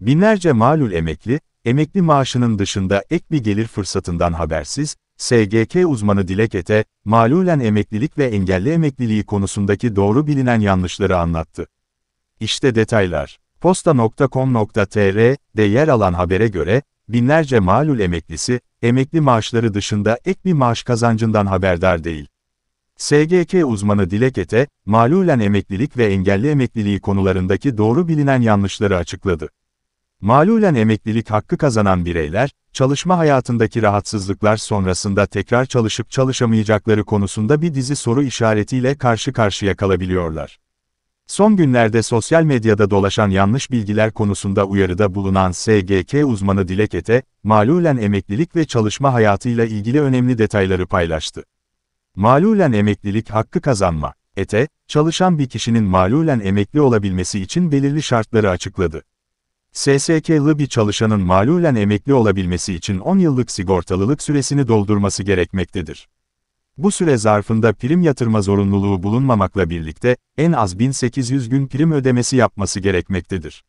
Binlerce malul emekli, emekli maaşının dışında ek bir gelir fırsatından habersiz, SGK uzmanı Dilek Ete, malulen emeklilik ve engelli emekliliği konusundaki doğru bilinen yanlışları anlattı. İşte detaylar. Posta.com.tr'de yer alan habere göre, binlerce malul emeklisi, emekli maaşları dışında ek bir maaş kazancından haberdar değil. SGK uzmanı Dilek Ete, malulen emeklilik ve engelli emekliliği konularındaki doğru bilinen yanlışları açıkladı. Malulen emeklilik hakkı kazanan bireyler, çalışma hayatındaki rahatsızlıklar sonrasında tekrar çalışıp çalışamayacakları konusunda bir dizi soru işaretiyle karşı karşıya kalabiliyorlar. Son günlerde sosyal medyada dolaşan yanlış bilgiler konusunda uyarıda bulunan SGK uzmanı Dilek Ete, malulen emeklilik ve çalışma hayatıyla ilgili önemli detayları paylaştı. Malulen emeklilik hakkı kazanma, Ete, çalışan bir kişinin malulen emekli olabilmesi için belirli şartları açıkladı. SSK'lı bir çalışanın malulen emekli olabilmesi için 10 yıllık sigortalılık süresini doldurması gerekmektedir. Bu süre zarfında prim yatırma zorunluluğu bulunmamakla birlikte, en az 1800 gün prim ödemesi yapması gerekmektedir.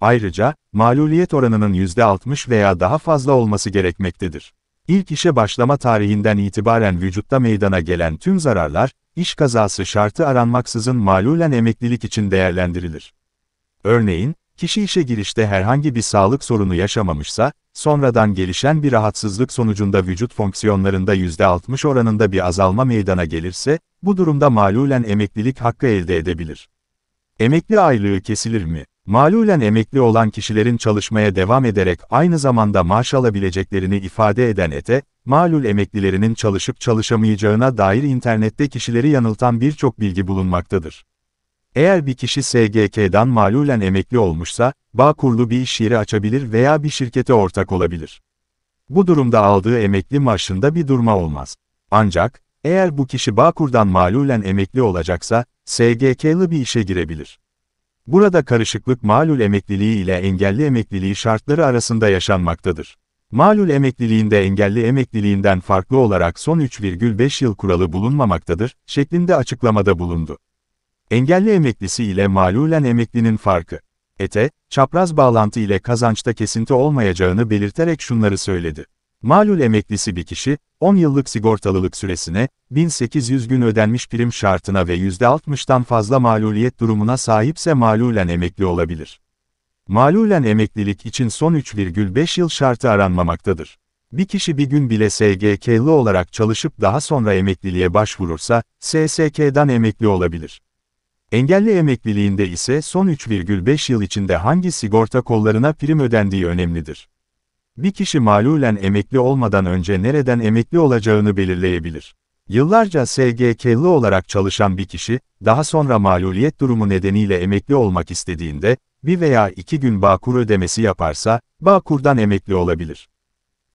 Ayrıca, maluliyet oranının %60 veya daha fazla olması gerekmektedir. İlk işe başlama tarihinden itibaren vücutta meydana gelen tüm zararlar, iş kazası şartı aranmaksızın malulen emeklilik için değerlendirilir. Örneğin, Kişi işe girişte herhangi bir sağlık sorunu yaşamamışsa, sonradan gelişen bir rahatsızlık sonucunda vücut fonksiyonlarında %60 oranında bir azalma meydana gelirse, bu durumda malulen emeklilik hakkı elde edebilir. Emekli aylığı kesilir mi? Malulen emekli olan kişilerin çalışmaya devam ederek aynı zamanda maaş alabileceklerini ifade eden ETE, malul emeklilerinin çalışıp çalışamayacağına dair internette kişileri yanıltan birçok bilgi bulunmaktadır. Eğer bir kişi SGK'dan malulen emekli olmuşsa, bağ kurulu bir iş yeri açabilir veya bir şirkete ortak olabilir. Bu durumda aldığı emekli maaşında bir durma olmaz. Ancak, eğer bu kişi Bağkur'dan malulen emekli olacaksa, SGK'lı bir işe girebilir. Burada karışıklık malul emekliliği ile engelli emekliliği şartları arasında yaşanmaktadır. Malul emekliliğinde engelli emekliliğinden farklı olarak son 3,5 yıl kuralı bulunmamaktadır, şeklinde açıklamada bulundu. Engelli emeklisi ile malulen emeklinin farkı. Ete, çapraz bağlantı ile kazançta kesinti olmayacağını belirterek şunları söyledi. Malul emeklisi bir kişi, 10 yıllık sigortalılık süresine, 1800 gün ödenmiş prim şartına ve %60'tan fazla maluliyet durumuna sahipse malulen emekli olabilir. Malulen emeklilik için son 3,5 yıl şartı aranmamaktadır. Bir kişi bir gün bile SGK'lı olarak çalışıp daha sonra emekliliğe başvurursa, SSK'dan emekli olabilir. Engelli emekliliğinde ise son 3,5 yıl içinde hangi sigorta kollarına prim ödendiği önemlidir. Bir kişi malulen emekli olmadan önce nereden emekli olacağını belirleyebilir. Yıllarca SGK'lı olarak çalışan bir kişi, daha sonra maluliyet durumu nedeniyle emekli olmak istediğinde, bir veya iki gün Bağkur ödemesi yaparsa, Bağkur'dan emekli olabilir.